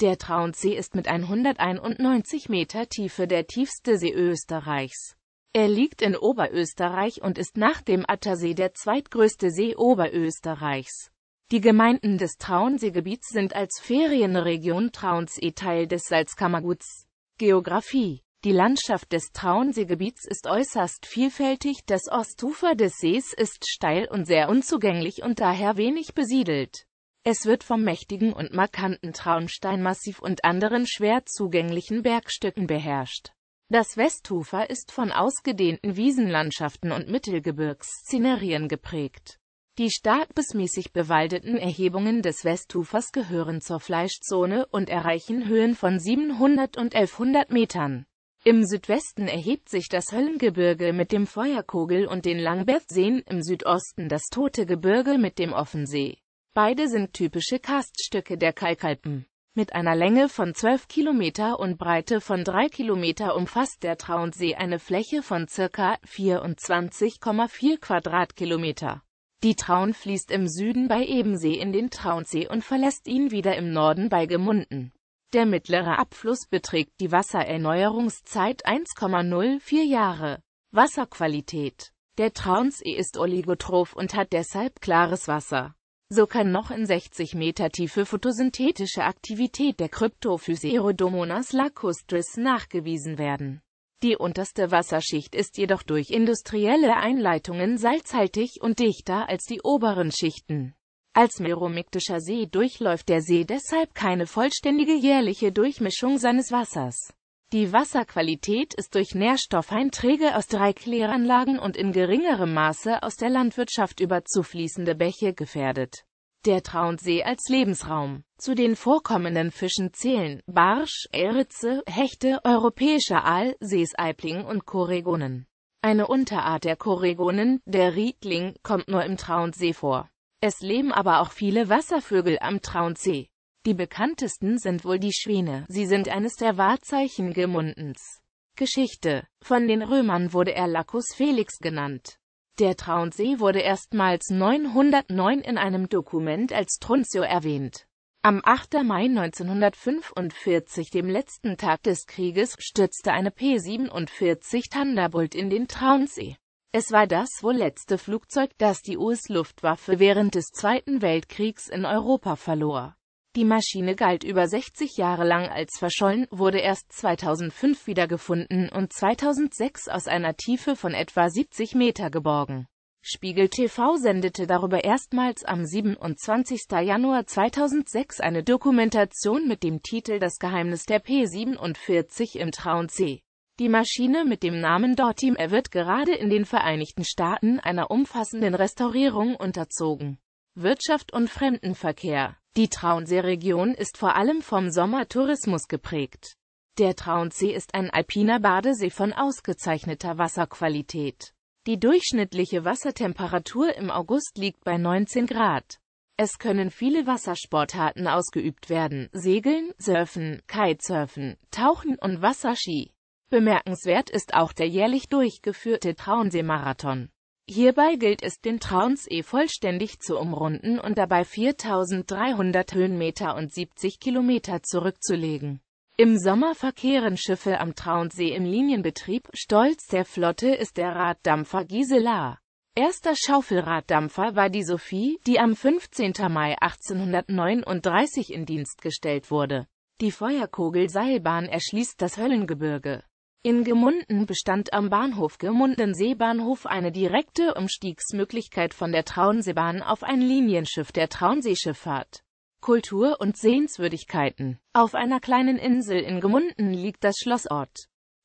Der Traunsee ist mit 191 Meter Tiefe der tiefste See Österreichs. Er liegt in Oberösterreich und ist nach dem Attersee der zweitgrößte See Oberösterreichs. Die Gemeinden des Traunseegebiets sind als Ferienregion Traunsee Teil des Salzkammerguts. Geografie Die Landschaft des Traunseegebiets ist äußerst vielfältig, das Ostufer des Sees ist steil und sehr unzugänglich und daher wenig besiedelt. Es wird vom mächtigen und markanten Traunsteinmassiv und anderen schwer zugänglichen Bergstücken beherrscht. Das Westufer ist von ausgedehnten Wiesenlandschaften und Mittelgebirgsszenerien geprägt. Die stark bis mäßig bewaldeten Erhebungen des Westufers gehören zur Fleischzone und erreichen Höhen von 700 und 1100 Metern. Im Südwesten erhebt sich das Höllengebirge mit dem Feuerkogel und den Langbergseen, im Südosten das Tote Gebirge mit dem Offensee. Beide sind typische Karststücke der Kalkalpen. Mit einer Länge von 12 Kilometer und Breite von 3 Kilometer umfasst der Traunsee eine Fläche von circa 24,4 Quadratkilometer. Die Traun fließt im Süden bei Ebensee in den Traunsee und verlässt ihn wieder im Norden bei Gemunden. Der mittlere Abfluss beträgt die Wassererneuerungszeit 1,04 Jahre. Wasserqualität Der Traunsee ist oligotroph und hat deshalb klares Wasser. So kann noch in 60 Meter Tiefe photosynthetische Aktivität der Cryptophyserodomonas lacustris nachgewiesen werden. Die unterste Wasserschicht ist jedoch durch industrielle Einleitungen salzhaltig und dichter als die oberen Schichten. Als meromiktischer See durchläuft der See deshalb keine vollständige jährliche Durchmischung seines Wassers. Die Wasserqualität ist durch Nährstoffeinträge aus drei Kläranlagen und in geringerem Maße aus der Landwirtschaft über zufließende Bäche gefährdet. Der Traunsee als Lebensraum. Zu den vorkommenden Fischen zählen Barsch, Eritze, Hechte, europäischer Aal, Seesaibling und Koregonen. Eine Unterart der Koregonen, der Riedling, kommt nur im Traunsee vor. Es leben aber auch viele Wasservögel am Traunsee. Die bekanntesten sind wohl die Schwäne, sie sind eines der Wahrzeichen Gemundens. Geschichte. Von den Römern wurde er Lacus Felix genannt. Der Traunsee wurde erstmals 909 in einem Dokument als Trunzio erwähnt. Am 8. Mai 1945, dem letzten Tag des Krieges, stürzte eine P-47 Thunderbolt in den Traunsee. Es war das wohl letzte Flugzeug, das die US-Luftwaffe während des Zweiten Weltkriegs in Europa verlor. Die Maschine galt über 60 Jahre lang als verschollen, wurde erst 2005 wiedergefunden und 2006 aus einer Tiefe von etwa 70 Meter geborgen. Spiegel TV sendete darüber erstmals am 27. Januar 2006 eine Dokumentation mit dem Titel Das Geheimnis der P-47 im Traun C. Die Maschine mit dem Namen Dortim e wird gerade in den Vereinigten Staaten einer umfassenden Restaurierung unterzogen. Wirtschaft und Fremdenverkehr die Traunsee-Region ist vor allem vom Sommertourismus geprägt. Der Traunsee ist ein alpiner Badesee von ausgezeichneter Wasserqualität. Die durchschnittliche Wassertemperatur im August liegt bei 19 Grad. Es können viele Wassersportarten ausgeübt werden, Segeln, Surfen, Kitesurfen, Tauchen und Wasserski. Bemerkenswert ist auch der jährlich durchgeführte Traunsee-Marathon. Hierbei gilt es, den Traunsee vollständig zu umrunden und dabei 4.300 Höhenmeter und 70 Kilometer zurückzulegen. Im Sommer verkehren Schiffe am Traunsee im Linienbetrieb, Stolz der Flotte ist der Raddampfer Gisela. Erster Schaufelraddampfer war die Sophie, die am 15. Mai 1839 in Dienst gestellt wurde. Die Feuerkogelseilbahn erschließt das Höllengebirge. In Gemunden bestand am Bahnhof Gemunden-Seebahnhof eine direkte Umstiegsmöglichkeit von der Traunseebahn auf ein Linienschiff der Traunseeschifffahrt. Kultur und Sehenswürdigkeiten Auf einer kleinen Insel in Gemunden liegt das Schlossort.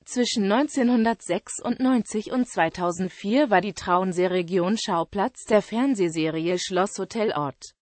Zwischen 1996 und 2004 war die Traunsee-Region Schauplatz der Fernsehserie Schloss Hotel Ort.